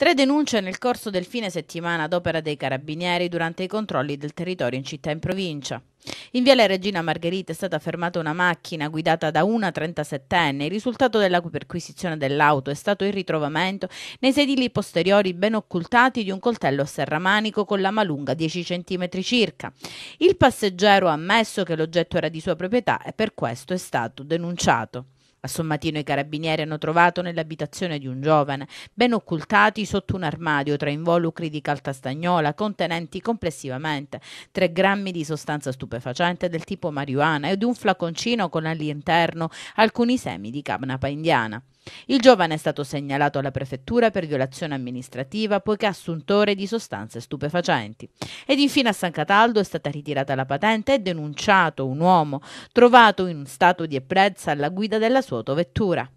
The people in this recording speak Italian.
Tre denunce nel corso del fine settimana ad opera dei carabinieri durante i controlli del territorio in città e in provincia. In Viale Regina Margherita è stata fermata una macchina guidata da una 37enne. Il risultato della perquisizione dell'auto è stato il ritrovamento nei sedili posteriori ben occultati di un coltello a serramanico con lama lunga 10 cm circa. Il passeggero ha ammesso che l'oggetto era di sua proprietà e per questo è stato denunciato. A Sommatino i carabinieri hanno trovato nell'abitazione di un giovane, ben occultati sotto un armadio tra involucri di stagnola contenenti complessivamente 3 grammi di sostanza stupefacente del tipo marijuana ed un flaconcino con all'interno alcuni semi di canapa indiana. Il giovane è stato segnalato alla prefettura per violazione amministrativa poiché assuntore di sostanze stupefacenti. Ed infine a San Cataldo è stata ritirata la patente e denunciato un uomo trovato in stato di ebbrezza alla guida della sua autovettura.